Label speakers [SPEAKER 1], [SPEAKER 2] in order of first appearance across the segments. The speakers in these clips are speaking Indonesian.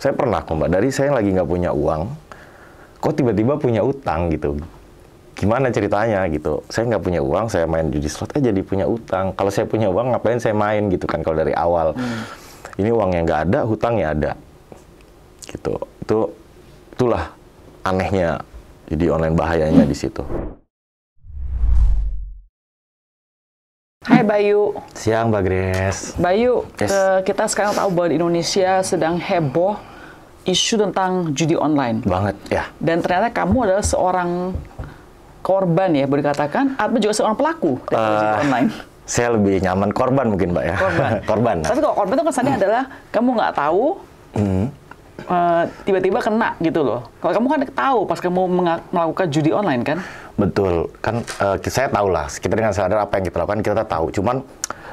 [SPEAKER 1] Saya pernah kok mbak, dari saya lagi nggak punya uang, kok tiba-tiba punya utang gitu. Gimana ceritanya gitu? Saya nggak punya uang, saya main judi slot, eh jadi punya utang. Kalau saya punya uang, ngapain saya main gitu kan? Kalau dari awal, hmm. ini uang yang nggak ada, hutangnya ada. Gitu. Itu itulah anehnya jadi online bahayanya di situ.
[SPEAKER 2] Hai Bayu.
[SPEAKER 1] Siang Mbak Grace.
[SPEAKER 2] Bayu, yes. Eh, kita sekarang tahu bahwa di Indonesia sedang heboh isu tentang judi online. Banget, ya. Dan ternyata kamu adalah seorang korban ya, boleh dikatakan, atau juga seorang pelaku
[SPEAKER 1] dari uh, judi eh, online. Saya lebih nyaman korban mungkin, Mbak ya. Korban. korban. Tapi
[SPEAKER 2] kalau korban itu kesannya hmm. adalah kamu nggak tahu, hmm Eh, tiba-tiba uh, kena gitu loh. Kalau kamu kan tahu pas
[SPEAKER 1] kamu melakukan judi online kan? Betul. Kan uh, saya tahu lah. Kita dengan sadar apa yang kita lakukan kita tahu. Cuman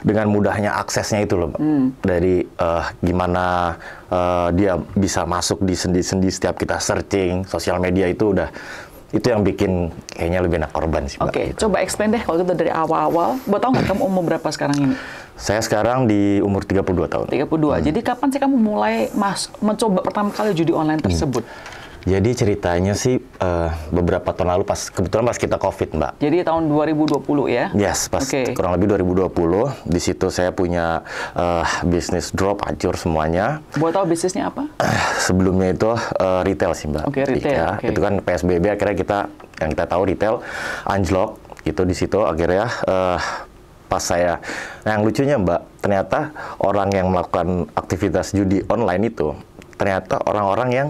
[SPEAKER 1] dengan mudahnya aksesnya itu loh, hmm. dari uh, gimana uh, dia bisa masuk di sendi-sendi setiap kita searching sosial media itu udah itu yang bikin kayaknya lebih enak korban sih. Oke,
[SPEAKER 2] okay. coba explain deh kalau kita gitu dari awal-awal. Buat tahu nggak kamu umur berapa sekarang
[SPEAKER 1] ini? Saya sekarang di umur 32 tahun. 32. Hmm. Jadi
[SPEAKER 2] kapan sih kamu mulai mas mencoba pertama kali judi online hmm. tersebut?
[SPEAKER 1] Hmm. Jadi ceritanya sih uh, beberapa tahun lalu pas kebetulan pas kita Covid, Mbak.
[SPEAKER 2] Jadi tahun 2020 ya?
[SPEAKER 1] Yes, pas okay. kurang lebih 2020. Di situ saya punya uh, bisnis drop hancur semuanya.
[SPEAKER 2] Buat tahu bisnisnya apa? Uh,
[SPEAKER 1] sebelumnya itu uh, retail sih, Mbak. Oke, okay, retail. Ya, okay. Itu kan PSBB akhirnya kita yang kita tahu retail anjlok Itu di situ akhirnya uh, pas saya. Nah, yang lucunya Mbak, ternyata orang yang melakukan aktivitas judi online itu ternyata orang-orang yang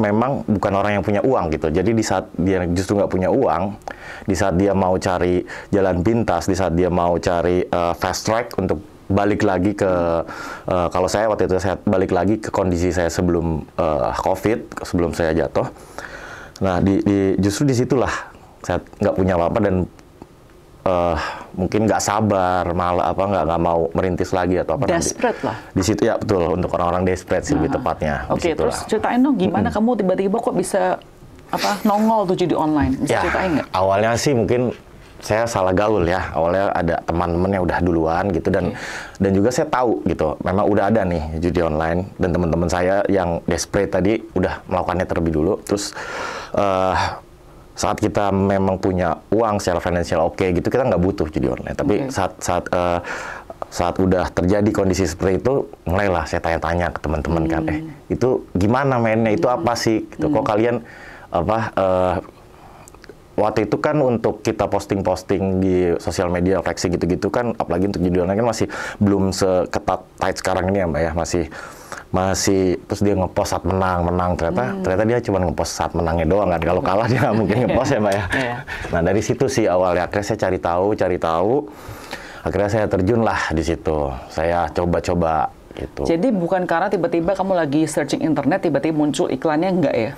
[SPEAKER 1] memang bukan orang yang punya uang gitu. Jadi di saat dia justru nggak punya uang, di saat dia mau cari jalan pintas, di saat dia mau cari uh, fast track untuk balik lagi ke uh, kalau saya waktu itu saya balik lagi ke kondisi saya sebelum uh, COVID, sebelum saya jatuh. Nah, di, di justru disitulah saya nggak punya apa-apa dan uh, mungkin nggak sabar malah apa nggak nggak mau merintis lagi atau apa desperate lah di situ ya betul untuk orang-orang desperate sih nah. lebih ah, ah. tepatnya oke okay, terus
[SPEAKER 2] ceritain dong gimana mm -hmm. kamu tiba-tiba kok bisa apa nongol tuh jadi online bisa ya,
[SPEAKER 1] ceritain nggak awalnya sih mungkin saya salah gaul ya awalnya ada teman-teman yang udah duluan gitu dan okay. dan juga saya tahu gitu memang udah ada nih judi online dan teman-teman saya yang desperate tadi udah melakukannya terlebih dulu terus uh, saat kita memang punya uang secara finansial oke okay, gitu kita nggak butuh jadi online tapi okay. saat saat uh, saat udah terjadi kondisi seperti itu mulailah saya tanya-tanya ke teman-teman kan, hmm. kan eh itu gimana mainnya itu hmm. apa sih gitu hmm. kok kalian apa uh, waktu itu kan untuk kita posting-posting di sosial media flexing gitu-gitu kan apalagi untuk online kan masih belum seketat tight sekarang ini ya mbak ya masih masih terus dia ngepost saat menang menang ternyata hmm. ternyata dia cuma ngepost saat menangnya doang kan kalau kalah dia nggak mungkin ngepost ya mbak ya iya. nah dari situ sih awalnya akhirnya saya cari tahu cari tahu akhirnya saya terjun lah di situ saya coba-coba gitu
[SPEAKER 2] jadi bukan karena tiba-tiba kamu lagi searching internet tiba-tiba muncul iklannya enggak ya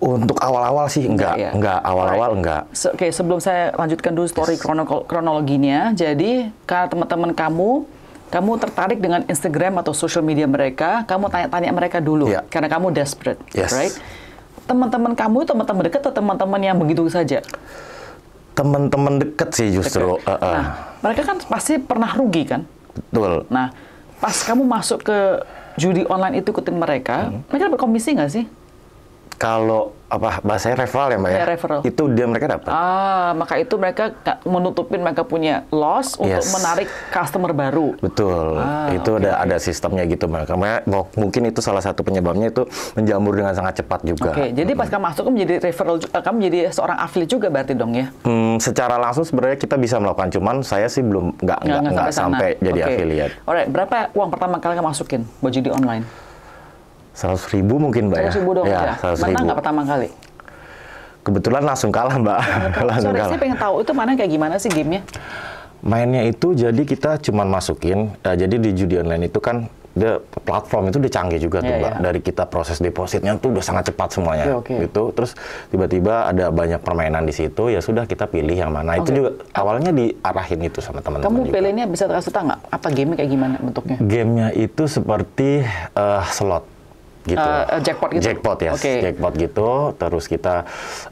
[SPEAKER 1] untuk awal-awal sih enggak, enggak, ya? enggak awal-awal enggak.
[SPEAKER 2] Se Oke, okay, sebelum saya lanjutkan dulu story yes. kronologinya, jadi karena teman-teman kamu kamu tertarik dengan Instagram atau social media mereka, kamu tanya-tanya mereka dulu yeah. karena kamu desperate, yes. right? Teman-teman kamu, teman-teman dekat atau teman-teman yang begitu saja?
[SPEAKER 1] Teman-teman dekat sih justru. Uh, uh. Nah,
[SPEAKER 2] mereka kan pasti pernah rugi kan? Betul. Nah, pas kamu masuk ke judi online itu ikutin
[SPEAKER 1] mereka, hmm.
[SPEAKER 2] mereka dapat komisi nggak sih?
[SPEAKER 1] kalau apa bahasanya referral ya mbak ya, ya referral. itu dia mereka dapat
[SPEAKER 2] ah maka itu mereka menutupin mereka punya loss yes. untuk menarik
[SPEAKER 1] customer baru betul ah, itu okay. ada ada sistemnya gitu mbak karena mungkin itu salah satu penyebabnya itu menjamur dengan sangat cepat juga oke okay.
[SPEAKER 2] jadi pas kamu masuk kamu menjadi referral eh, kamu menjadi seorang affiliate juga berarti dong ya
[SPEAKER 1] hmm, secara langsung sebenarnya kita bisa melakukan cuman saya sih belum nggak nggak sampai, sampai jadi okay. affiliate
[SPEAKER 2] Oke, berapa uang pertama kali kamu masukin buat jadi online
[SPEAKER 1] seratus ribu mungkin mbak 100 ya. ribu dong ya. ya. Menang nggak pertama kali? Kebetulan langsung kalah mbak. Oh, langsung Sorry, kalah. saya
[SPEAKER 2] pengen tahu itu mana kayak gimana sih gamenya?
[SPEAKER 1] Mainnya itu jadi kita cuman masukin, ya, jadi di judi online itu kan dia platform itu udah canggih juga yeah, tuh iya, mbak. Yeah. Dari kita proses depositnya tuh udah sangat cepat semuanya, okay, iya, okay. gitu. Terus tiba-tiba ada banyak permainan di situ, ya sudah kita pilih yang mana. Okay. Itu juga awalnya diarahin itu sama teman-teman. Kamu juga.
[SPEAKER 2] pilihnya bisa terasa nggak? Apa game kayak gimana bentuknya?
[SPEAKER 1] Gamenya itu seperti uh, slot
[SPEAKER 2] gitu. Uh, jackpot gitu. Jackpot ya, yes. okay.
[SPEAKER 1] jackpot gitu. Terus kita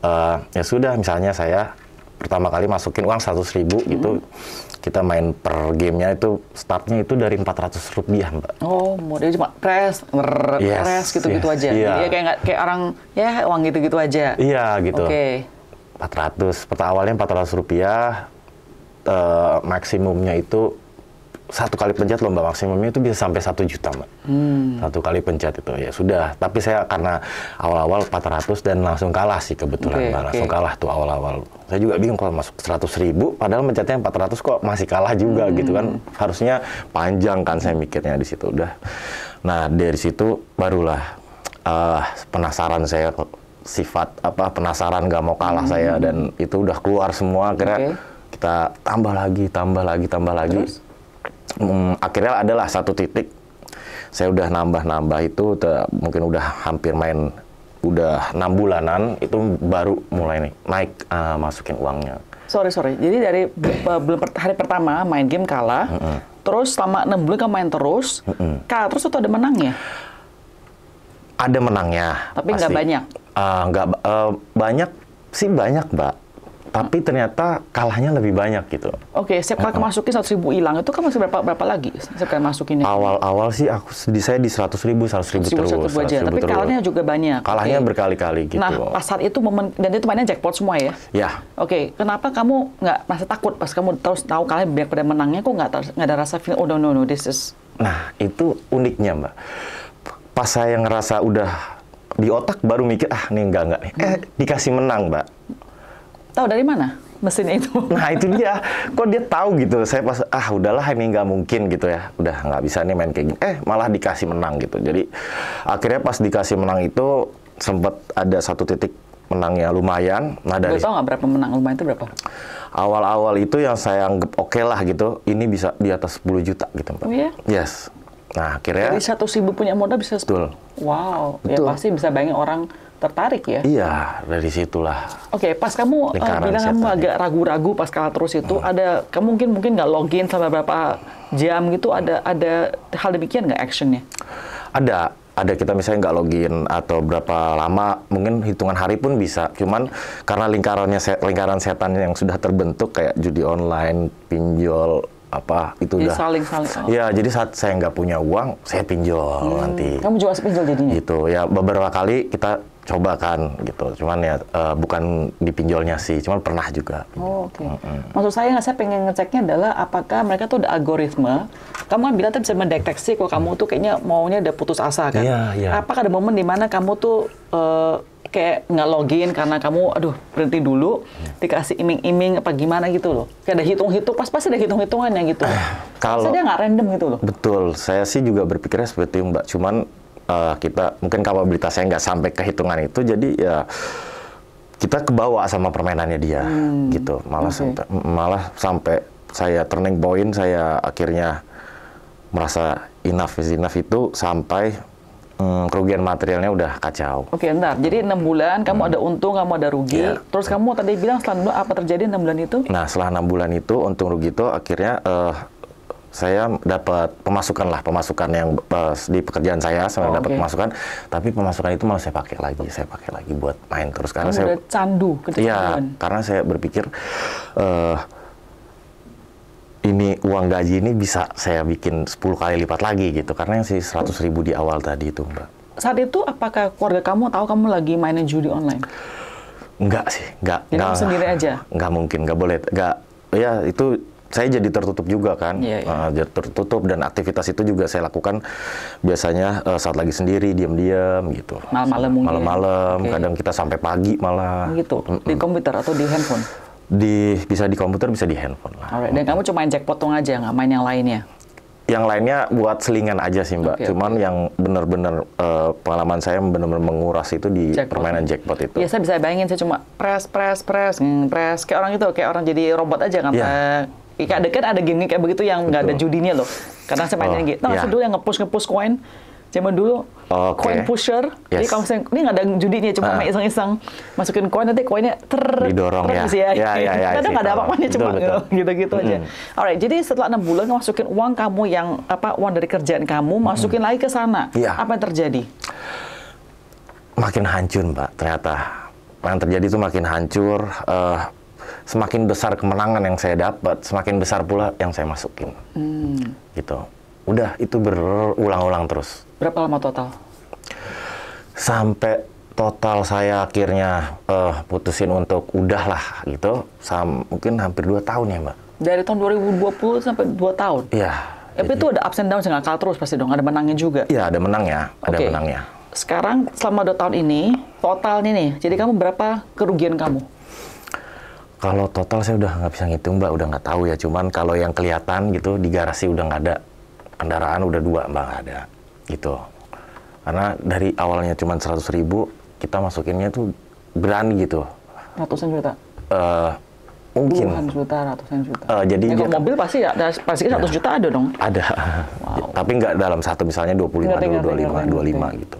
[SPEAKER 1] uh, ya sudah misalnya saya pertama kali masukin uang 100 ribu hmm. gitu kita main per gamenya itu startnya itu dari empat ratus rupiah mbak
[SPEAKER 2] oh model cuma press ngerr, yes, press gitu gitu iya, aja iya. jadi ya kayak nggak kayak orang ya uang gitu gitu aja iya gitu oke
[SPEAKER 1] empat ratus. pertama awalnya ratus rupiah uh, maksimumnya itu satu kali pencet lomba maksimumnya itu bisa sampai satu juta mbak hmm. satu kali pencet itu ya sudah tapi saya karena awal-awal 400 dan langsung kalah sih kebetulan okay, mbak langsung okay. kalah tuh awal-awal saya juga bingung kalau masuk seratus ribu padahal mencetnya 400 kok masih kalah juga hmm. gitu kan harusnya panjang kan saya mikirnya di situ udah nah dari situ barulah uh, penasaran saya sifat apa penasaran gak mau kalah hmm. saya dan itu udah keluar semua kira okay. kita tambah lagi tambah lagi tambah lagi Terus? um, akhirnya adalah satu titik saya udah nambah-nambah itu te, mungkin udah hampir main udah enam bulanan itu baru mulai nih naik uh, masukin uangnya.
[SPEAKER 2] Sorry sorry, jadi dari eh, belum hari pertama main game kalah, mm -hmm. terus selama enam bulan kamu main terus, mm -hmm. kalah terus itu ada menangnya?
[SPEAKER 1] Ada menangnya. Tapi nggak banyak. Eh, nggak uh, uh, banyak sih banyak mbak tapi ternyata kalahnya lebih banyak gitu.
[SPEAKER 2] Oke, okay, setiap kali uh -uh. masukin seratus ribu hilang itu
[SPEAKER 1] kan masih berapa berapa lagi setiap kali masukinnya? Awal-awal sih aku di saya di seratus ribu seratus ribu, ribu terus. Ribu aja. Ribu tapi terus. kalahnya juga banyak. Kalahnya okay. berkali-kali gitu. Nah, pas saat
[SPEAKER 2] itu momen dan itu mainnya jackpot semua ya? Ya. Oke, okay, kenapa kamu nggak merasa takut pas kamu terus tahu kalah banyak pada menangnya kok nggak nggak ada rasa feeling oh no no no this is.
[SPEAKER 1] Nah, itu uniknya mbak. Pas saya ngerasa udah di otak baru mikir ah nih enggak enggak nih. Eh dikasih menang mbak.
[SPEAKER 2] Tahu dari mana? mesin itu.
[SPEAKER 1] Nah itu dia, kok dia tahu gitu. Saya pas ah udahlah ini nggak mungkin gitu ya, udah nggak bisa nih main kayak gini. Eh malah dikasih menang gitu. Jadi akhirnya pas dikasih menang itu sempat ada satu titik menangnya lumayan. Nah dari. Gue tau
[SPEAKER 2] nggak berapa menang lumayan itu berapa?
[SPEAKER 1] Awal-awal itu yang saya anggap oke okay lah gitu, ini bisa di atas 10 juta gitu Oh, iya? Yes. Nah akhirnya. Dari
[SPEAKER 2] satu sibuk punya modal bisa. Betul. Wow. Ya, Betul. Ya pasti bisa bayangin orang tertarik ya? Iya,
[SPEAKER 1] dari situlah.
[SPEAKER 2] Oke, okay, pas kamu uh, bilang kamu agak ragu-ragu pas kalah terus itu, hmm. ada kamu mungkin mungkin nggak login sampai berapa jam gitu, ada ada hal demikian nggak actionnya?
[SPEAKER 1] Ada, ada kita misalnya nggak login atau berapa lama, mungkin hitungan hari pun bisa. Cuman karena lingkarannya lingkaran setan yang sudah terbentuk kayak judi online, pinjol, apa itu jadi udah
[SPEAKER 2] saling saling saling. Oh. ya
[SPEAKER 1] jadi saat saya nggak punya uang saya pinjol hmm. nanti kamu jual pinjol jadinya gitu ya beberapa kali kita coba kan gitu cuman ya uh, bukan di pinjolnya sih cuman pernah juga oh, oke okay. mm -hmm.
[SPEAKER 2] maksud saya saya pengen ngeceknya adalah apakah mereka tuh ada algoritma kamu kan bilang tuh bisa mendeteksi kalau kamu tuh kayaknya maunya udah putus asa
[SPEAKER 1] kan yeah, yeah.
[SPEAKER 2] apakah ada momen dimana kamu tuh uh, kayak nggak login karena kamu aduh berhenti dulu dikasih iming-iming apa gimana gitu loh kayak ada hitung-hitung pas pasti ada hitung-hitungannya gitu eh,
[SPEAKER 1] kalau saya nggak random gitu loh betul saya sih juga berpikirnya seperti mbak cuman uh, kita mungkin saya nggak sampai ke hitungan itu jadi ya kita kebawa sama permainannya dia hmm. gitu malah okay. sampai, malah sampai saya turning point saya akhirnya merasa enough is enough itu sampai Hmm, kerugian materialnya udah kacau.
[SPEAKER 2] Oke, okay, ntar. Jadi enam bulan kamu hmm. ada untung, kamu ada rugi. Yeah. Terus kamu tadi bilang setelah apa terjadi enam bulan itu?
[SPEAKER 1] Nah, setelah enam bulan itu untung rugi itu akhirnya uh, saya dapat pemasukan lah pemasukan yang uh, di pekerjaan saya saya oh, dapat okay. pemasukan tapi pemasukan itu malah saya pakai lagi saya pakai lagi buat main terus karena Kamu saya udah
[SPEAKER 2] candu iya
[SPEAKER 1] karena saya berpikir uh, ini uang gaji ini bisa saya bikin 10 kali lipat lagi gitu karena yang si 100 ribu di awal tadi itu mbak
[SPEAKER 2] saat itu apakah keluarga kamu tahu kamu lagi mainin judi online
[SPEAKER 1] Enggak sih enggak Jadi enggak, sendiri aja enggak mungkin enggak boleh enggak ya itu saya jadi tertutup juga kan, yeah, yeah. Uh, tertutup dan aktivitas itu juga saya lakukan biasanya uh, saat lagi sendiri, diam-diam gitu. Malam-malam mungkin. Malam-malam, okay. kadang kita sampai pagi malah. Gitu. Mm -mm. Di komputer atau di handphone? Di bisa di komputer, bisa di handphone
[SPEAKER 2] lah. Alright. Dan kamu cuma jackpot jack potong aja, nggak main yang lainnya?
[SPEAKER 1] yang lainnya buat selingan aja sih mbak. Okay, Cuman okay. yang benar-benar uh, pengalaman saya benar-benar menguras itu di jackpot. permainan jackpot itu.
[SPEAKER 2] Ya saya bisa bayangin saya cuma press press press hmm, press kayak orang itu kayak orang jadi robot aja kan. Yeah. Iya. Ika deket ada kan game kayak begitu yang nggak ada judinya loh. Karena saya mainnya oh, gitu. Tahu yeah. dulu yang ngepush ngepush koin zaman dulu okay. coin pusher. Yes. Jadi kalau misalnya ini nggak ada judinya, cuma uh. iseng-iseng masukin koin nanti koinnya ter didorong ter gitu ya. Ya, ya, ya, ya. Kadang nggak ada apa-apanya cuma gitu-gitu aja. Hmm. Alright, jadi setelah enam bulan masukin uang kamu yang apa uang dari kerjaan kamu hmm. masukin lagi ke sana. Yeah. Apa yang terjadi?
[SPEAKER 1] Makin hancur, Mbak. Ternyata yang terjadi itu makin hancur. Uh, semakin besar kemenangan yang saya dapat, semakin besar pula yang saya masukin.
[SPEAKER 2] Hmm.
[SPEAKER 1] Gitu. Udah itu berulang-ulang terus.
[SPEAKER 2] Berapa lama total?
[SPEAKER 1] Sampai total saya akhirnya uh, putusin untuk udahlah gitu. Sam mungkin hampir dua tahun ya, Mbak.
[SPEAKER 2] Dari tahun 2020 sampai dua tahun. Iya. Eh, tapi itu ada ups and downs yang kalah terus pasti dong, ada menangnya
[SPEAKER 1] juga. Iya, ada menangnya, ada okay. menangnya
[SPEAKER 2] sekarang selama dua tahun ini totalnya nih, jadi kamu berapa kerugian kamu?
[SPEAKER 1] Kalau total saya udah nggak bisa ngitung mbak, udah nggak tahu ya. Cuman kalau yang kelihatan gitu di garasi udah nggak ada kendaraan udah dua mbak nggak ada gitu. Karena dari awalnya cuma seratus ribu kita masukinnya tuh berani gitu. Ratusan juta. Uh, mungkin ratusan
[SPEAKER 2] juta ratusan juta uh, jadi ya, mobil pasti ya pasti kan ya. juta ada dong
[SPEAKER 1] ada wow. tapi nggak dalam satu misalnya lima puluh puluh dua lima dua lima gitu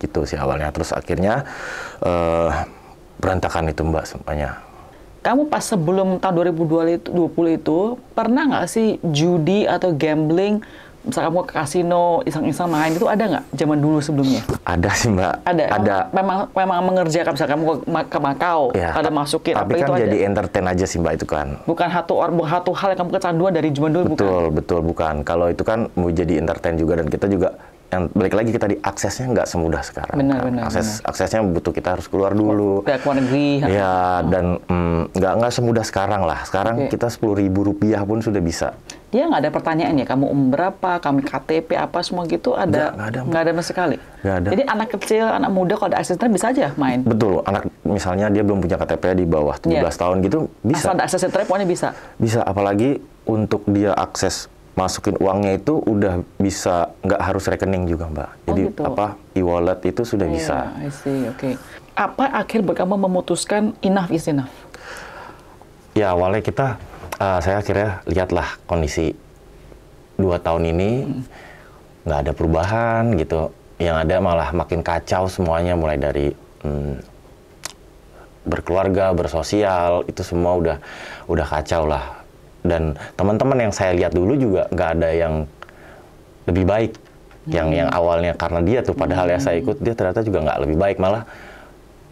[SPEAKER 1] gitu sih awalnya terus akhirnya uh, berantakan itu mbak semuanya
[SPEAKER 2] kamu pas sebelum tahun 2020 itu pernah nggak sih judi atau gambling misal kamu ke kasino iseng-iseng main itu ada nggak zaman dulu sebelumnya?
[SPEAKER 1] Ada sih mbak. Ada. Ada.
[SPEAKER 2] Memang memang mengerjakan misal kamu ke Makau ya, ada masukin. Tapi kan itu jadi ada.
[SPEAKER 1] entertain aja sih mbak itu kan.
[SPEAKER 2] Bukan satu orang satu hal yang kamu
[SPEAKER 1] kecanduan dari zaman dulu. Betul bukan? betul bukan. Kalau itu kan mau jadi entertain juga dan kita juga yang balik lagi kita di aksesnya nggak semudah sekarang.
[SPEAKER 2] Benar, benar, Akses benar.
[SPEAKER 1] aksesnya butuh kita harus keluar dulu. Ke luar negeri. Ya iya, dan mm, nggak mm, nggak semudah sekarang lah. Sekarang okay. kita sepuluh ribu rupiah pun sudah bisa.
[SPEAKER 2] Dia nggak ada pertanyaan ya, kamu umur berapa, kami KTP apa semua gitu ada nggak ada nggak ada sama sekali. Gak ada. Jadi anak kecil, anak muda kalau ada akses internet bisa aja main.
[SPEAKER 1] Betul, anak misalnya dia belum punya KTP di bawah 17 yeah. Iya. tahun gitu bisa. Asal ada akses internet pokoknya bisa. Bisa, apalagi untuk dia akses masukin uangnya itu udah bisa nggak harus rekening juga mbak. Oh, Jadi oh gitu. apa e-wallet itu sudah yeah, bisa.
[SPEAKER 2] I see, Okay. Apa akhir kamu memutuskan enough is enough?
[SPEAKER 1] Ya awalnya kita, uh, saya akhirnya lihatlah kondisi dua tahun ini hmm. nggak hmm. ada perubahan gitu. Yang ada malah makin kacau semuanya mulai dari hmm, berkeluarga, bersosial itu semua udah udah kacau lah dan teman-teman yang saya lihat dulu juga nggak ada yang lebih baik hmm. yang yang awalnya karena dia tuh padahal hmm. ya saya hmm. ikut dia ternyata juga nggak lebih baik malah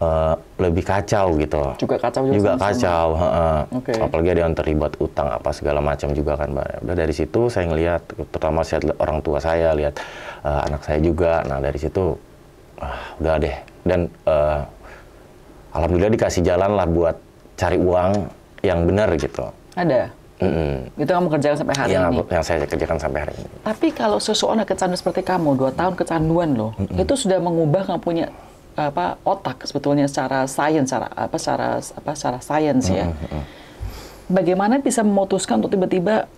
[SPEAKER 1] uh, lebih kacau gitu juga kacau juga, juga sama kacau sama. Okay. apalagi ada yang terlibat utang apa segala macam juga kan mbak udah dari situ saya ngelihat pertama saya orang tua saya lihat uh, anak saya juga nah dari situ uh, udah deh dan uh, alhamdulillah dikasih jalan lah buat cari uang yang benar gitu ada Mm -hmm.
[SPEAKER 2] Itu yang kamu kerjakan sampai hari yang ini.
[SPEAKER 1] yang saya kerjakan sampai hari ini.
[SPEAKER 2] Tapi kalau seseorang kecanduan seperti kamu, dua tahun kecanduan loh, mm -hmm. itu sudah mengubah kamu punya apa otak sebetulnya secara sains, secara apa, secara apa, secara sains mm -hmm. ya. Bagaimana bisa memutuskan untuk tiba-tiba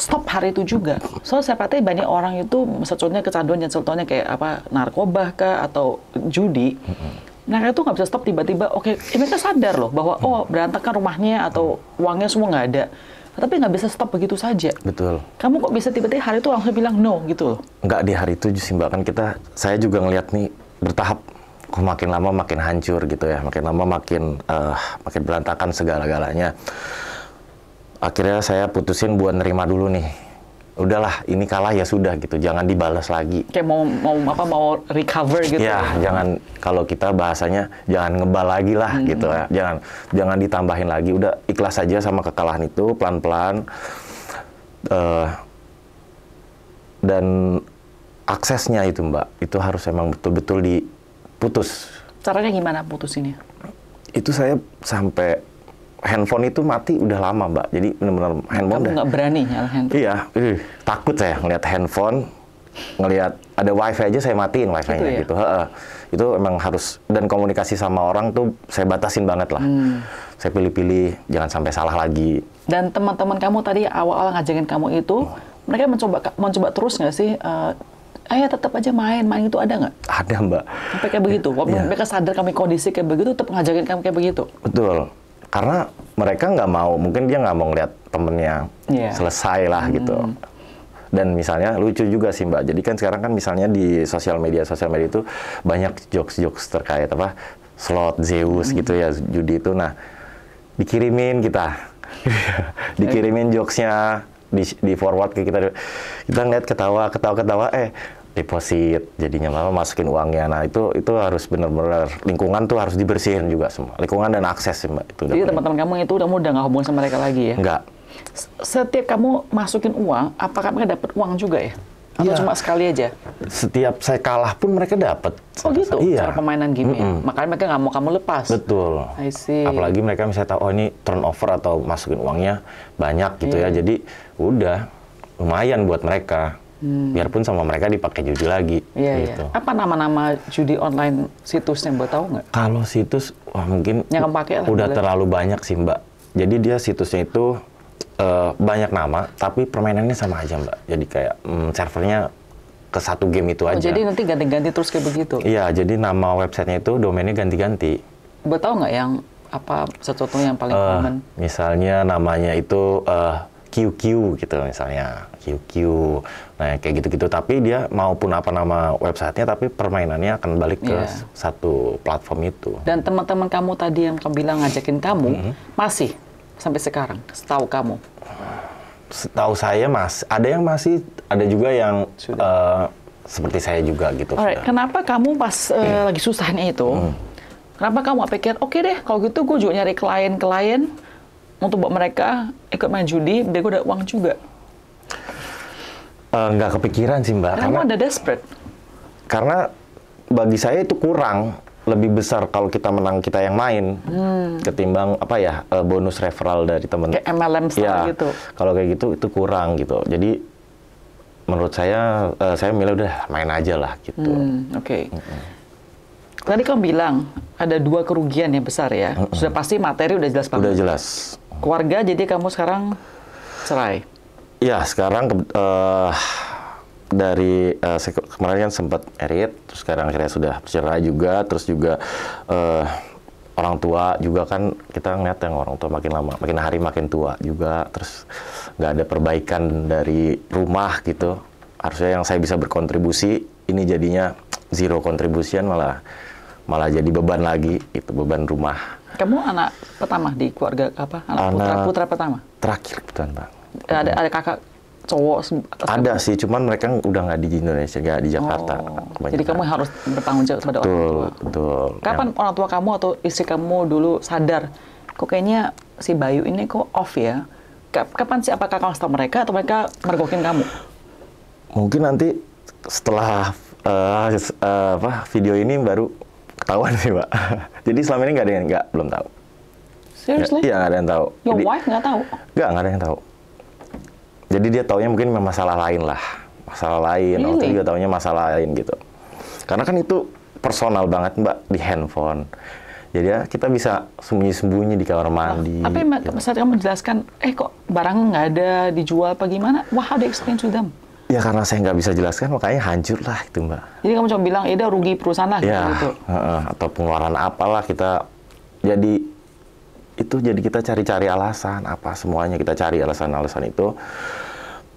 [SPEAKER 2] stop hari itu juga. So saya pasti banyak orang itu, sebetulnya kecanduan yang contohnya kayak apa narkoba kah atau judi. Mm -hmm. Mereka itu nggak bisa stop tiba-tiba. Oke, okay, okay, mereka sadar loh bahwa oh berantakan rumahnya atau uangnya semua nggak ada tapi nggak bisa stop begitu saja. Betul. Kamu kok bisa tiba-tiba hari itu langsung bilang no gitu
[SPEAKER 1] Nggak di hari itu sih mbak kan kita, saya juga ngelihat nih bertahap kok makin lama makin hancur gitu ya, makin lama makin uh, makin berantakan segala-galanya. Akhirnya saya putusin buat nerima dulu nih udahlah ini kalah ya sudah gitu jangan dibalas lagi kayak mau mau apa mau
[SPEAKER 2] recover gitu ya,
[SPEAKER 1] ya. jangan kalau kita bahasanya jangan ngebal lagi lah hmm. gitu ya jangan jangan ditambahin lagi udah ikhlas aja sama kekalahan itu pelan pelan uh, dan aksesnya itu mbak itu harus emang betul betul diputus
[SPEAKER 2] caranya gimana putus ini
[SPEAKER 1] itu saya sampai handphone itu mati udah lama mbak jadi benar-benar handphone kamu nggak berani nyala handphone iya uh, takut saya ngelihat handphone ngelihat ada wifi aja saya matiin wifi-nya gitu, ya? gitu. Uh, itu emang harus dan komunikasi sama orang tuh saya batasin banget lah hmm. saya pilih-pilih jangan sampai salah lagi
[SPEAKER 2] dan teman-teman kamu tadi awal-awal ngajakin kamu itu hmm. mereka mencoba mencoba terus nggak sih uh, eh, ayah tetap aja main main itu ada nggak ada mbak sampai kayak begitu walaupun ya. mereka sadar kami kondisi kayak begitu tetap ngajakin kamu kayak begitu
[SPEAKER 1] betul karena mereka nggak mau mungkin dia nggak mau ngeliat temennya yeah. selesai lah gitu. hmm. gitu dan misalnya lucu juga sih mbak jadi kan sekarang kan misalnya di sosial media sosial media itu banyak jokes jokes terkait apa slot Zeus hmm. gitu ya judi itu nah dikirimin kita dikirimin jokesnya di, di forward ke kita kita ngeliat ketawa ketawa ketawa eh deposit jadinya mama masukin uangnya nah itu itu harus benar-benar lingkungan tuh harus dibersihin juga semua lingkungan dan akses sih mbak itu jadi teman-teman
[SPEAKER 2] kamu itu udah udah nggak hubungan sama mereka lagi ya nggak setiap kamu masukin uang apakah mereka dapat uang juga ya atau ya. cuma sekali aja
[SPEAKER 1] setiap saya kalah pun mereka dapat oh gitu iya. cara permainan game mm -mm. makanya mereka nggak mau kamu lepas betul I see. apalagi mereka misalnya tahu oh ini turnover atau masukin uangnya banyak gitu yeah. ya iya. jadi udah lumayan buat mereka Hmm. Biarpun sama mereka dipakai judi lagi. Iya, iya. gitu. iya.
[SPEAKER 2] Apa nama-nama judi online situsnya Mbak tahu nggak?
[SPEAKER 1] Kalau situs, wah mungkin yang udah boleh. terlalu banyak sih Mbak. Jadi dia situsnya itu uh, banyak nama, tapi permainannya sama aja Mbak. Jadi kayak um, servernya ke satu game itu oh, aja. jadi nanti
[SPEAKER 2] ganti-ganti terus kayak begitu? Iya,
[SPEAKER 1] jadi nama websitenya itu domainnya ganti-ganti.
[SPEAKER 2] Mbak tahu nggak yang apa sesuatu yang paling uh, common?
[SPEAKER 1] Misalnya namanya itu uh, eh, QQ gitu misalnya. QQ Nah, kayak gitu-gitu. Tapi dia maupun apa nama websitenya, tapi permainannya akan balik yeah. ke iya. satu platform itu.
[SPEAKER 2] Dan teman-teman kamu tadi yang kamu bilang ngajakin kamu, mm -hmm. masih sampai sekarang, setahu kamu?
[SPEAKER 1] Setahu saya, mas. Ada yang masih, ada juga yang Uh, seperti saya juga gitu. Alright.
[SPEAKER 2] Kenapa kamu pas uh, mm. lagi susahnya itu, mm. kenapa kamu pikir, oke okay deh, kalau gitu gue juga nyari klien-klien untuk buat mereka ikut main judi, biar gue ada uang juga.
[SPEAKER 1] Eh, nggak uh, kepikiran sih mbak. Karena, ada desperate. Karena bagi saya itu kurang lebih besar kalau kita menang kita yang main hmm. ketimbang apa ya eh, bonus referral dari teman kayak MLM ya, gitu kalau kayak gitu itu kurang gitu jadi menurut saya uh, saya milih udah main aja lah gitu hmm, oke okay. hmm.
[SPEAKER 2] tadi kamu bilang ada dua kerugian yang besar ya hmm. sudah pasti materi udah jelas banget udah jelas keluarga jadi kamu sekarang
[SPEAKER 1] cerai ya sekarang uh, dari uh, kemarin kan sempat erit, terus sekarang akhirnya sudah bercerai juga, terus juga uh, orang tua juga kan kita ngeliat yang orang tua makin lama, makin hari makin tua juga, terus nggak ada perbaikan dari rumah gitu. Harusnya yang saya bisa berkontribusi, ini jadinya zero contribution malah malah jadi beban lagi itu beban rumah.
[SPEAKER 2] Kamu anak pertama di keluarga apa? Anak, anak putra putra pertama?
[SPEAKER 1] Terakhir kebetulan bang
[SPEAKER 2] ada ada kakak
[SPEAKER 1] cowok ada sih cuman mereka udah nggak di Indonesia nggak di Jakarta oh, jadi kamu harus bertanggung jawab pada betul, orang tua betul kapan
[SPEAKER 2] ya. orang tua kamu atau istri kamu dulu sadar kok kayaknya si Bayu ini kok off ya kapan sih apakah kamu tahu mereka atau mereka mergokin kamu
[SPEAKER 1] mungkin nanti setelah uh, uh, apa video ini baru ketahuan sih pak jadi selama ini nggak ada yang nggak belum tahu
[SPEAKER 2] seriously ya nggak
[SPEAKER 1] ada yang tahu your jadi, wife nggak tahu nggak nggak ada yang tahu jadi dia taunya mungkin masalah lain lah, masalah lain. Really? Waktu juga taunya masalah lain gitu. Karena kan itu personal banget mbak di handphone. Jadi ya kita bisa sembunyi-sembunyi di kamar mandi. Apa yang gitu.
[SPEAKER 2] saat kamu menjelaskan, eh kok barang nggak ada dijual apa gimana? Wah, how do you explain to them?
[SPEAKER 1] Ya karena saya nggak bisa jelaskan, makanya hancur lah itu mbak.
[SPEAKER 2] Jadi kamu coba bilang, ya rugi perusahaan lah ya, gitu.
[SPEAKER 1] Uh, atau pengeluaran apalah kita jadi itu jadi kita cari-cari alasan apa semuanya kita cari alasan-alasan itu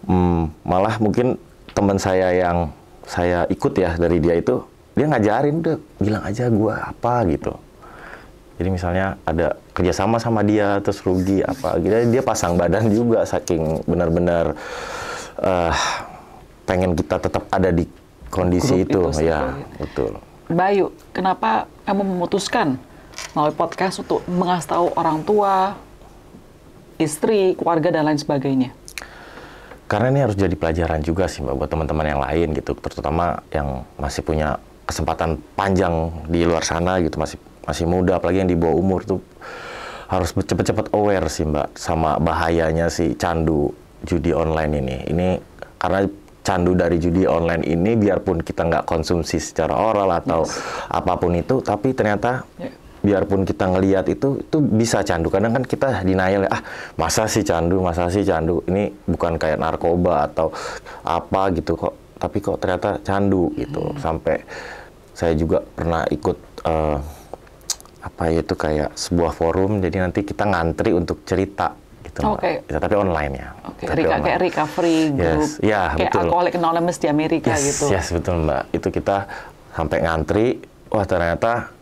[SPEAKER 1] hmm, malah mungkin teman saya yang saya ikut ya dari dia itu dia ngajarin deh bilang aja gue apa gitu jadi misalnya ada kerjasama sama dia terus rugi apa gitu dia pasang badan juga saking benar-benar uh, pengen kita tetap ada di kondisi itu, itu ya betul
[SPEAKER 2] Bayu kenapa kamu memutuskan melalui podcast untuk mengasih tahu orang tua, istri, keluarga dan lain sebagainya?
[SPEAKER 1] Karena ini harus jadi pelajaran juga sih mbak buat teman-teman yang lain gitu, terutama yang masih punya kesempatan panjang di luar sana gitu, masih masih muda, apalagi yang di bawah umur tuh harus cepet-cepet aware sih mbak sama bahayanya si candu judi online ini. Ini karena candu dari judi online ini biarpun kita nggak konsumsi secara oral atau yes. apapun itu tapi ternyata yeah biarpun kita ngeliat itu itu bisa candu kadang kan kita denial ya, ah masa sih candu masa sih candu ini bukan kayak narkoba atau apa gitu kok tapi kok ternyata candu gitu hmm. sampai saya juga pernah ikut uh, apa ya itu kayak sebuah forum jadi nanti kita ngantri untuk cerita gitu okay. Iya, tapi online ya okay. tapi online. kayak
[SPEAKER 2] recovery group yes. ya, kayak betul. alcoholic anonymous di Amerika yes, gitu yes
[SPEAKER 1] betul mbak itu kita sampai ngantri wah ternyata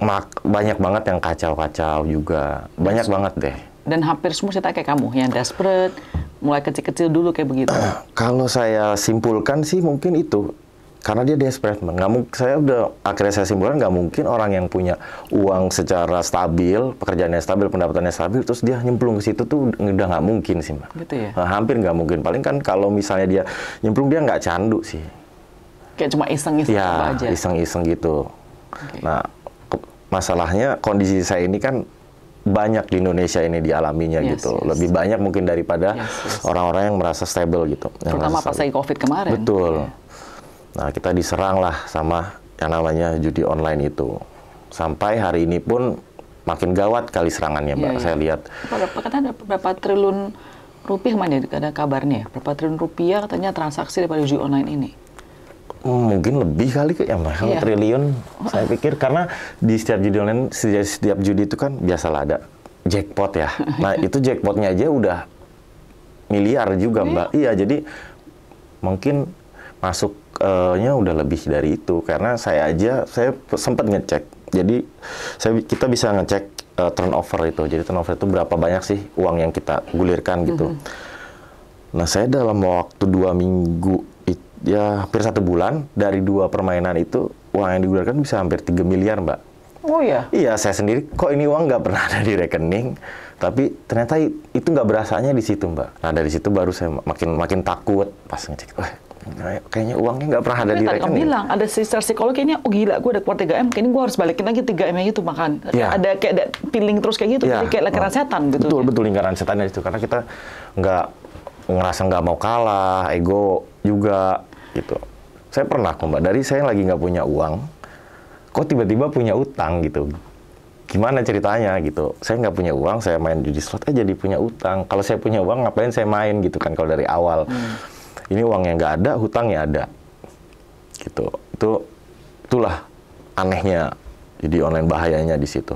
[SPEAKER 1] mak banyak banget yang kacau-kacau juga. Banyak yes. banget deh.
[SPEAKER 2] Dan hampir semua cerita kayak kamu yang desperate, mulai kecil-kecil
[SPEAKER 1] dulu kayak begitu. kalau saya simpulkan sih mungkin itu karena dia desperate man. Nggak saya udah akhirnya saya simpulkan nggak mungkin orang yang punya uang secara stabil, pekerjaannya stabil, pendapatannya stabil, terus dia nyemplung ke situ tuh udah nggak mungkin sih, mbak. Gitu ya? Nah, hampir nggak mungkin. Paling kan kalau misalnya dia nyemplung dia nggak candu sih. Kayak cuma iseng-iseng ya, aja. iseng-iseng gitu. Okay. Nah, masalahnya kondisi saya ini kan banyak di Indonesia ini dialaminya yes, gitu. Yes. Lebih banyak mungkin daripada orang-orang yes, yang merasa stable gitu. Yang Terutama pas lagi COVID kemarin. Betul. Iya. Nah, kita diserang lah sama yang namanya judi online itu. Sampai hari ini pun makin gawat kali serangannya, Mbak. Yeah, iya. saya lihat.
[SPEAKER 2] Berapa, katanya ada berapa triliun rupiah mana ada kabarnya? Ya? Berapa triliun rupiah katanya transaksi daripada judi online ini?
[SPEAKER 1] mungkin lebih kali ke ya mahal yeah. triliun saya pikir karena di setiap judi online setiap, judi itu kan biasalah ada jackpot ya nah itu jackpotnya aja udah miliar juga mbak iya. iya jadi mungkin masuknya udah lebih dari itu karena saya aja saya sempat ngecek jadi saya kita bisa ngecek uh, turnover itu. Jadi turnover itu berapa banyak sih uang yang kita gulirkan gitu. Mm -hmm. Nah saya dalam waktu dua minggu ya hampir satu bulan dari dua permainan itu uang yang digunakan bisa hampir 3 miliar mbak. Oh iya? Iya, saya sendiri kok ini uang nggak pernah ada di rekening, tapi ternyata itu nggak berasanya di situ mbak. Nah dari situ baru saya makin makin takut pas ngecek, oh, kayaknya uangnya nggak pernah ada tapi di rekening. Kamu bilang
[SPEAKER 2] ada sister psikologi kayaknya, oh gila, gue ada keluar 3M, kayaknya gue harus balikin lagi 3 m itu makan. Ya. Ada kayak ada piling terus kayak gitu, ya. kayak lingkaran oh. setan
[SPEAKER 1] gitu. Betul, betul lingkaran setan itu, karena kita nggak ngerasa nggak mau kalah, ego juga gitu. Saya pernah kok mbak, dari saya lagi nggak punya uang, kok tiba-tiba punya utang gitu. Gimana ceritanya gitu? Saya nggak punya uang, saya main judi slot, eh jadi punya utang. Kalau saya punya uang, ngapain saya main gitu kan? Kalau dari awal, hmm. ini yang nggak ada, hutangnya ada, gitu. Itu itulah anehnya jadi online bahayanya di situ.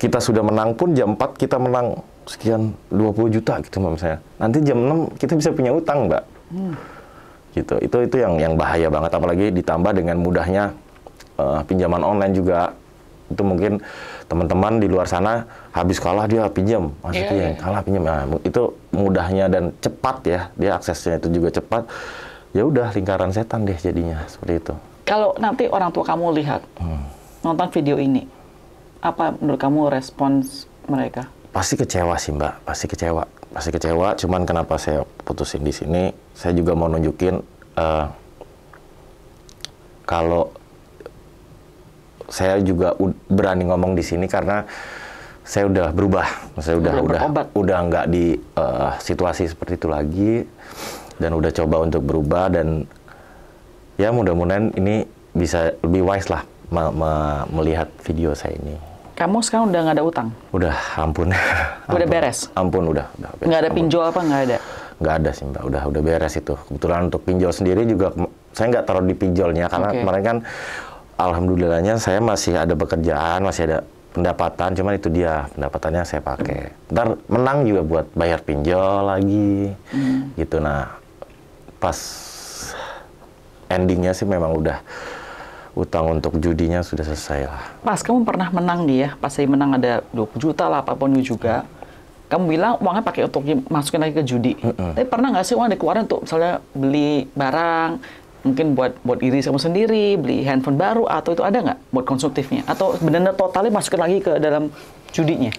[SPEAKER 1] Kita sudah menang pun jam 4 kita menang sekian 20 juta gitu mbak misalnya. Nanti jam 6 kita bisa punya utang mbak. Hmm gitu itu itu yang yang bahaya banget apalagi ditambah dengan mudahnya uh, pinjaman online juga itu mungkin teman-teman di luar sana habis kalah dia pinjam maksudnya yeah. Iya, iya. kalah pinjam nah, itu mudahnya dan cepat ya dia aksesnya itu juga cepat ya udah lingkaran setan deh jadinya seperti itu
[SPEAKER 2] kalau nanti orang tua kamu lihat hmm. nonton video ini apa menurut kamu respons mereka
[SPEAKER 1] pasti kecewa sih mbak pasti kecewa masih kecewa cuman kenapa saya putusin di sini saya juga mau nunjukin uh, kalau saya juga berani ngomong di sini karena saya udah berubah, saya udah udah udah, berobat. udah nggak di uh, situasi seperti itu lagi dan udah coba untuk berubah dan ya mudah-mudahan ini bisa lebih wise lah me me melihat video saya ini.
[SPEAKER 2] Kamu sekarang udah nggak ada utang?
[SPEAKER 1] Udah, ampun. ampun. Udah beres? Ampun, udah. udah beres. Nggak ada ampun. pinjol apa nggak ada? Nggak ada sih mbak, udah udah beres itu. Kebetulan untuk pinjol sendiri juga saya nggak taruh di pinjolnya karena okay. kemarin kan alhamdulillahnya saya masih ada pekerjaan, masih ada pendapatan, cuman itu dia pendapatannya saya pakai. Ntar menang juga buat bayar pinjol lagi, hmm. gitu. Nah, pas endingnya sih memang udah utang untuk judinya sudah selesai lah.
[SPEAKER 2] Pas kamu pernah menang dia, ya, pas saya menang ada 20 juta lah, apapun juga. Kamu bilang uangnya pakai untuk masukin lagi ke judi. Mm -mm. Tapi pernah nggak sih uang dikeluarin untuk misalnya beli barang, mungkin buat buat diri kamu sendiri, beli handphone baru, atau itu ada nggak buat konsumtifnya? Atau benar-benar totalnya masukin lagi ke dalam judinya?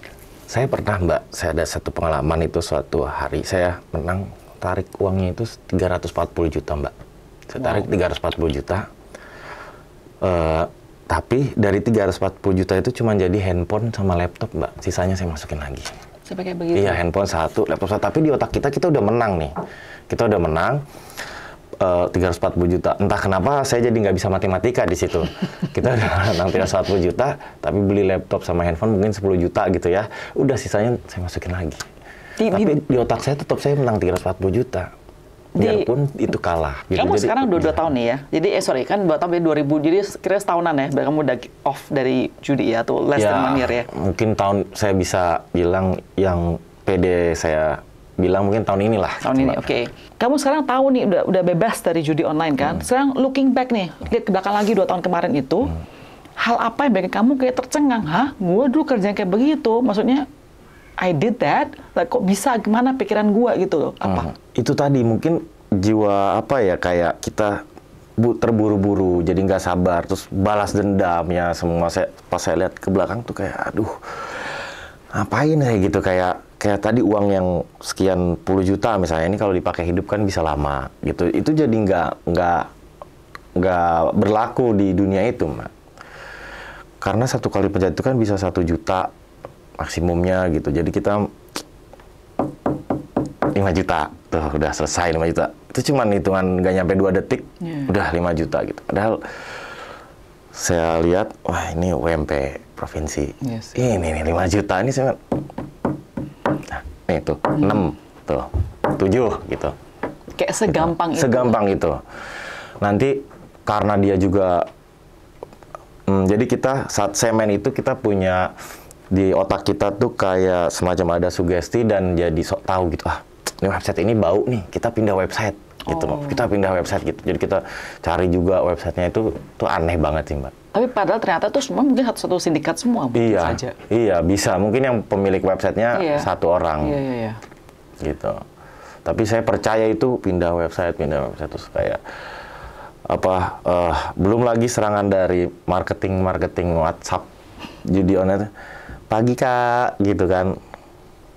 [SPEAKER 1] Saya pernah mbak, saya ada satu pengalaman itu suatu hari saya menang tarik uangnya itu 340 juta mbak. Saya tarik wow. 340 juta, Uh, tapi dari 340 juta itu cuma jadi handphone sama laptop, Mbak. Sisanya saya masukin lagi.
[SPEAKER 2] Sebagai begitu. Iya,
[SPEAKER 1] handphone satu, laptop satu. Tapi di otak kita kita udah menang nih. Kita udah menang. Eh, uh, 340 juta. Entah kenapa saya jadi nggak bisa matematika di situ. Kita udah menang 340 juta, tapi beli laptop sama handphone mungkin 10 juta gitu ya. Udah sisanya saya masukin lagi. Di, tapi di, di otak saya tetap saya menang 340 juta biarpun di, itu kalah. Gitu. Kamu jadi, sekarang
[SPEAKER 2] dua dua iya. tahun nih ya. Jadi eh sorry kan dua tahun ya ribu. jadi kira setahunan ya. Berarti kamu udah off dari judi ya atau less ya, than one year ya.
[SPEAKER 1] Mungkin tahun saya bisa bilang yang PD saya bilang mungkin tahun inilah. Tahun ini, oke. Okay.
[SPEAKER 2] Kamu sekarang tahu nih udah udah bebas dari judi online kan. Hmm. Sekarang looking back nih, lihat ke belakang lagi dua tahun kemarin itu. Hmm. Hal apa yang bikin kamu kayak tercengang? Hah? Gue dulu kerjanya kayak begitu. Maksudnya I did that, like, kok bisa gimana pikiran gua gitu loh.
[SPEAKER 1] Apa? Hmm. Itu tadi mungkin jiwa apa ya kayak kita terburu-buru jadi nggak sabar terus balas dendamnya semua saya pas saya lihat ke belakang tuh kayak aduh ngapain ya gitu kayak kayak tadi uang yang sekian puluh juta misalnya ini kalau dipakai hidup kan bisa lama gitu itu jadi nggak nggak nggak berlaku di dunia itu mak karena satu kali pijat itu kan bisa satu juta maksimumnya gitu jadi kita 5 juta tuh udah selesai 5 juta itu cuma hitungan nggak nyampe 2 detik yeah. udah 5 juta gitu padahal saya lihat wah ini UMP provinsi yes. Iya ini nih 5 juta ini saya nah, nih tuh hmm. 6 tuh 7 gitu
[SPEAKER 2] kayak segampang gitu. itu segampang
[SPEAKER 1] itu nanti karena dia juga hmm, jadi kita saat semen itu kita punya di otak kita tuh kayak semacam ada sugesti dan jadi sok tahu gitu ah ini website ini bau nih kita pindah website gitu oh. kita pindah website gitu jadi kita cari juga websitenya itu tuh aneh banget sih mbak
[SPEAKER 2] tapi padahal ternyata tuh semua mungkin satu satu sindikat semua iya saja.
[SPEAKER 1] iya bisa mungkin yang pemilik websitenya iya. satu orang iya, iya, iya. gitu tapi saya percaya itu pindah website pindah website terus kayak apa uh, belum lagi serangan dari marketing marketing WhatsApp judi online pagi kak gitu kan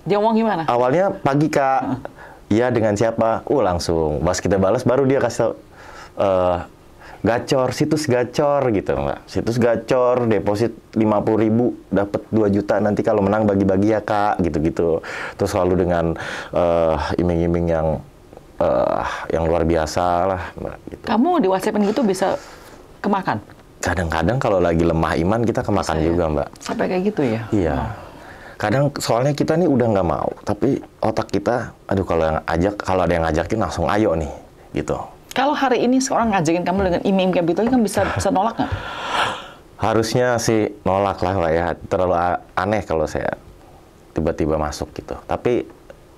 [SPEAKER 1] dia ngomong gimana awalnya pagi kak iya dengan siapa uh langsung pas kita balas baru dia kasih uh, gacor situs gacor gitu enggak situs gacor deposit lima puluh ribu dapat dua juta nanti kalau menang bagi-bagi ya kak gitu-gitu terus selalu dengan uh, iming-iming yang uh, yang luar biasa lah
[SPEAKER 2] gitu. kamu di WhatsAppin gitu bisa kemakan
[SPEAKER 1] kadang-kadang kalau lagi lemah iman kita kemakan Saya, juga mbak
[SPEAKER 2] sampai kayak gitu ya
[SPEAKER 1] iya oh. kadang soalnya kita nih udah nggak mau tapi otak kita aduh kalau yang ajak kalau ada yang ngajakin langsung ayo nih gitu
[SPEAKER 2] kalau hari ini seorang ngajakin kamu dengan imim kayak gitu kan bisa bisa nolak nggak
[SPEAKER 1] harusnya sih nolak lah pak ya terlalu aneh kalau saya tiba-tiba masuk gitu tapi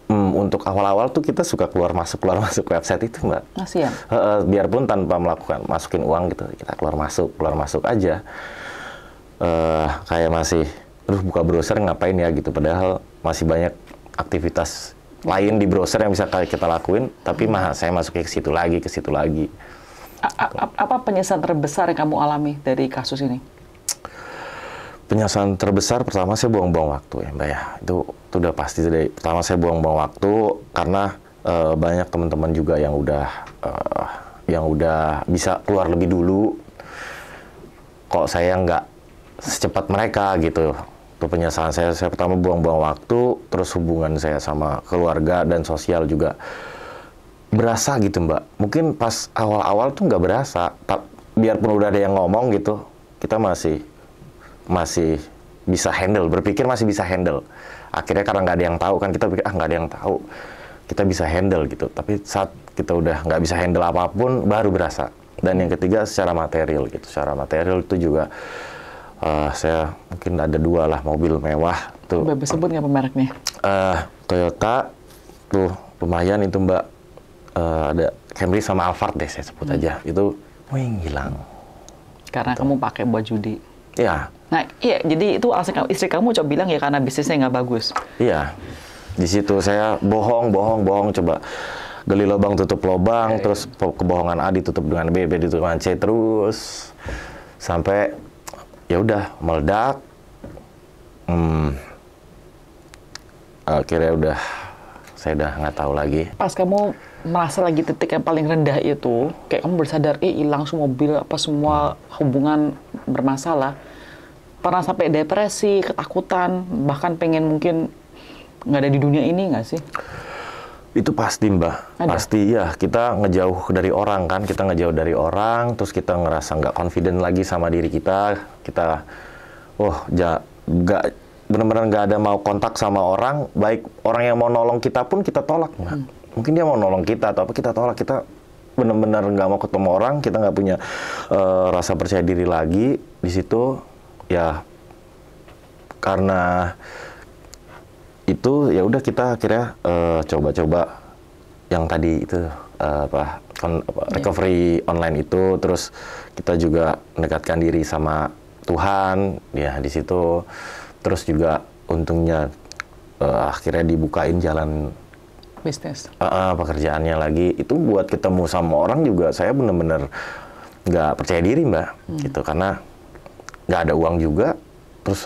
[SPEAKER 1] Hmm, untuk awal-awal tuh kita suka keluar masuk keluar masuk website itu mbak. Masih ya. Uh, biarpun tanpa melakukan masukin uang gitu kita keluar masuk keluar masuk aja. uh, kayak masih, terus buka browser ngapain ya gitu. Padahal masih banyak aktivitas lain di browser yang bisa kita lakuin. Tapi hmm. mah saya masuknya ke situ lagi ke situ lagi. -a -a gitu.
[SPEAKER 2] Apa penyesalan terbesar yang kamu alami dari kasus ini?
[SPEAKER 1] Penyesalan terbesar pertama saya buang-buang waktu ya mbak ya. Itu itu udah pasti dari pertama saya buang-buang waktu karena uh, banyak teman-teman juga yang udah uh, yang udah bisa keluar lebih dulu kok saya nggak secepat mereka gitu itu penyesalan saya saya pertama buang-buang waktu terus hubungan saya sama keluarga dan sosial juga berasa gitu mbak mungkin pas awal-awal tuh nggak berasa tak biarpun udah ada yang ngomong gitu kita masih masih bisa handle, berpikir masih bisa handle. Akhirnya karena nggak ada yang tahu kan kita pikir ah nggak ada yang tahu, kita bisa handle gitu. Tapi saat kita udah nggak bisa handle apapun, baru berasa. Dan yang ketiga secara material gitu, secara material itu juga uh, saya mungkin ada dua lah mobil mewah tuh. Bebas sebut nggak pemereknya? Uh, Toyota tuh lumayan itu mbak uh, ada Camry sama Alphard deh saya sebut hmm. aja itu wing hilang.
[SPEAKER 2] Karena gitu. kamu pakai buat judi. Ya, Nah, iya, jadi itu alasan kamu, istri kamu coba bilang ya karena bisnisnya nggak
[SPEAKER 1] bagus. Iya, di situ saya bohong, bohong, bohong, coba gali lubang tutup lubang, okay. Iya, iya. terus kebohongan A ditutup dengan B, B ditutup dengan C terus sampai ya udah meledak. Hmm, akhirnya udah saya udah nggak tahu lagi.
[SPEAKER 2] Pas kamu merasa lagi titik yang paling rendah itu, kayak kamu bersadar, eh hilang semua mobil apa semua hmm. hubungan bermasalah pernah sampai depresi, ketakutan, bahkan pengen mungkin nggak ada di dunia ini nggak sih?
[SPEAKER 1] Itu pasti mbak, ada? pasti ya kita ngejauh dari orang kan, kita ngejauh dari orang, terus kita ngerasa nggak confident lagi sama diri kita, kita, oh oh, ja, gak benar-benar nggak ada mau kontak sama orang, baik orang yang mau nolong kita pun kita tolak mbak. Hmm. Mungkin dia mau nolong kita atau apa kita tolak, kita benar-benar nggak mau ketemu orang, kita nggak punya uh, rasa percaya diri lagi di situ ya karena itu ya udah kita akhirnya eh, coba-coba uh, yang tadi itu uh, apa, on, apa yeah. recovery online itu terus kita juga mendekatkan diri sama Tuhan ya di situ terus juga untungnya uh, akhirnya dibukain jalan bisnis uh, uh, pekerjaannya lagi itu buat ketemu sama orang juga saya benar-benar nggak percaya diri mbak hmm. gitu karena nggak ada uang juga terus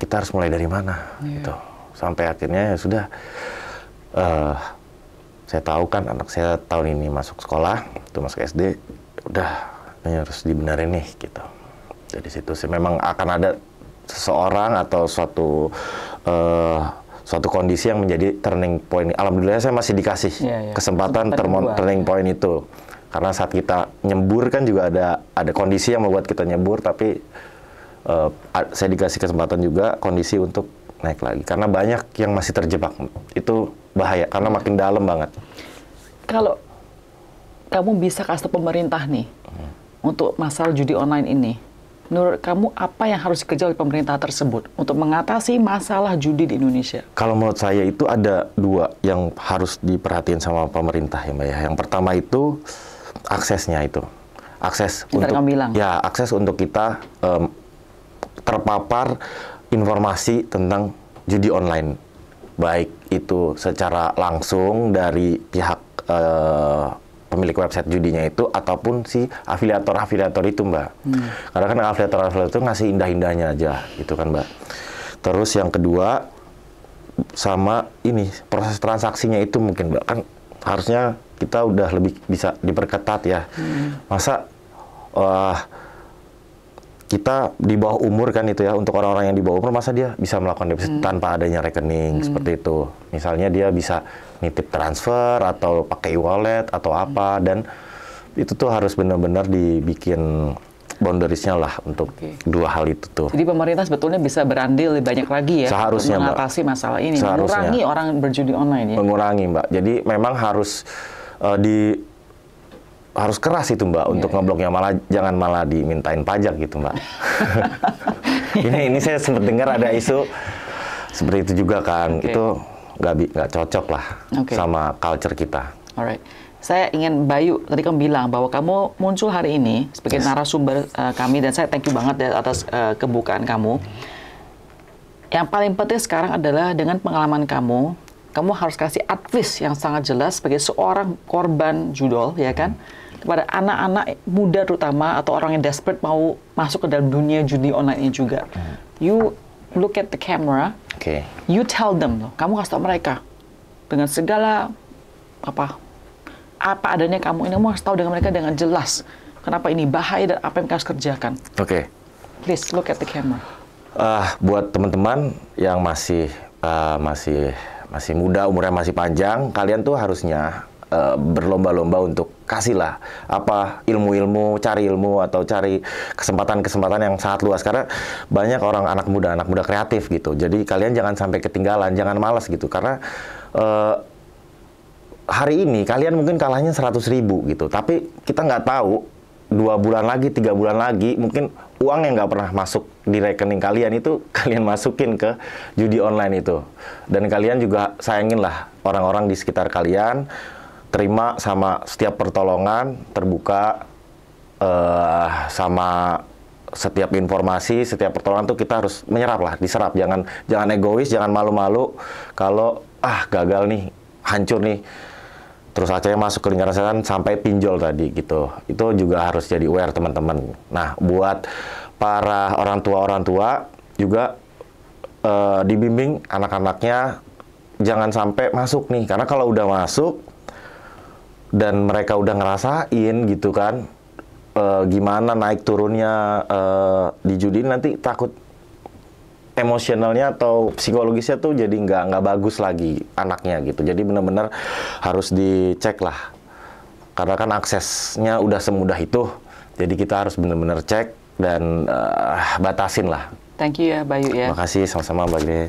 [SPEAKER 1] kita harus mulai dari mana yeah. gitu sampai akhirnya ya sudah uh, saya tahu kan anak saya tahun ini masuk sekolah itu masuk SD udah ini harus dibenerin nih gitu jadi situ sih memang akan ada seseorang atau suatu uh, suatu kondisi yang menjadi turning point alhamdulillah saya masih dikasih yeah, yeah. kesempatan termon, turning point itu karena saat kita nyembur kan juga ada ada kondisi yang membuat kita nyembur tapi uh, saya dikasih kesempatan juga kondisi untuk naik lagi karena banyak yang masih terjebak itu bahaya karena makin dalam banget
[SPEAKER 2] kalau kamu bisa kasih pemerintah nih hmm. untuk masalah judi online ini menurut kamu apa yang harus dikerjakan oleh pemerintah tersebut untuk mengatasi masalah judi di Indonesia
[SPEAKER 1] kalau menurut saya itu ada dua yang harus diperhatiin sama pemerintah ya mbak ya yang pertama itu aksesnya itu akses Kita untuk bilang. ya akses untuk kita um, terpapar informasi tentang judi online, baik itu secara langsung dari pihak eh, pemilik website judinya itu ataupun si afiliator-afiliator itu mbak. Hmm. Karena kan afiliator-afiliator itu ngasih indah-indahnya aja, gitu kan mbak. Terus yang kedua sama ini proses transaksinya itu mungkin mbak kan harusnya kita udah lebih bisa diperketat ya. Hmm. Masa uh, kita di bawah umur kan itu ya untuk orang-orang yang di bawah umur masa dia bisa melakukan deposit hmm. tanpa adanya rekening hmm. seperti itu misalnya dia bisa nitip transfer atau pakai wallet atau hmm. apa hmm. dan itu tuh harus benar-benar dibikin boundariesnya lah untuk okay. dua hal itu tuh.
[SPEAKER 2] Jadi pemerintah sebetulnya bisa berandil lebih banyak lagi ya Seharusnya, untuk mengatasi
[SPEAKER 1] mbak. masalah ini, Seharusnya. mengurangi orang berjudi online ya. Mengurangi mbak. Jadi memang harus uh, di harus keras itu mbak yeah. untuk iya, iya. ngebloknya malah jangan malah dimintain pajak gitu mbak. ini ini saya sempat dengar ada isu seperti itu juga kan okay. itu nggak nggak cocok lah okay. sama culture kita.
[SPEAKER 2] Alright. Saya ingin Bayu tadi kamu bilang bahwa kamu muncul hari ini sebagai yes. narasumber uh, kami dan saya thank you banget ya atas uh, kebukaan kamu. Yang paling penting sekarang adalah dengan pengalaman kamu, kamu harus kasih advice yang sangat jelas sebagai seorang korban judol ya kan. Hmm kepada anak-anak muda terutama atau orang yang desperate mau masuk ke dalam dunia judi online ini juga. Hmm. You look at the camera. Okay. You tell them loh, kamu kasih tau mereka dengan segala apa apa adanya kamu ini mau harus tahu dengan mereka dengan jelas kenapa ini bahaya dan apa yang harus kerjakan. Oke. Okay. Please look at the camera.
[SPEAKER 1] Uh, buat teman-teman yang masih uh, masih masih muda umurnya masih panjang, kalian tuh harusnya Eh, berlomba-lomba untuk kasihlah apa ilmu-ilmu, cari ilmu atau cari kesempatan-kesempatan yang sangat luas karena banyak orang anak muda, anak muda kreatif gitu. Jadi kalian jangan sampai ketinggalan, jangan malas gitu karena uh, hari ini kalian mungkin kalahnya 100 ribu gitu, tapi kita nggak tahu dua bulan lagi, tiga bulan lagi, mungkin uang yang nggak pernah masuk di rekening kalian itu kalian masukin ke judi online itu. Dan kalian juga sayangin lah orang-orang di sekitar kalian, terima sama setiap pertolongan, terbuka uh, sama setiap informasi, setiap pertolongan tuh kita harus menyerap lah, diserap. Jangan jangan egois, jangan malu-malu kalau ah gagal nih, hancur nih. Terus akhirnya masuk ke lingkaran setan sampai pinjol tadi gitu. Itu juga harus jadi aware teman-teman. Nah, buat para orang tua-orang tua juga uh, dibimbing anak-anaknya jangan sampai masuk nih karena kalau udah masuk dan mereka udah ngerasain gitu kan uh, gimana naik turunnya uh, di judi nanti takut emosionalnya atau psikologisnya tuh jadi nggak nggak bagus lagi anaknya gitu jadi benar-benar harus dicek lah karena kan aksesnya udah semudah itu jadi kita harus benar-benar cek dan uh, batasin lah
[SPEAKER 2] thank you ya Bayu ya
[SPEAKER 1] makasih sama-sama Bayu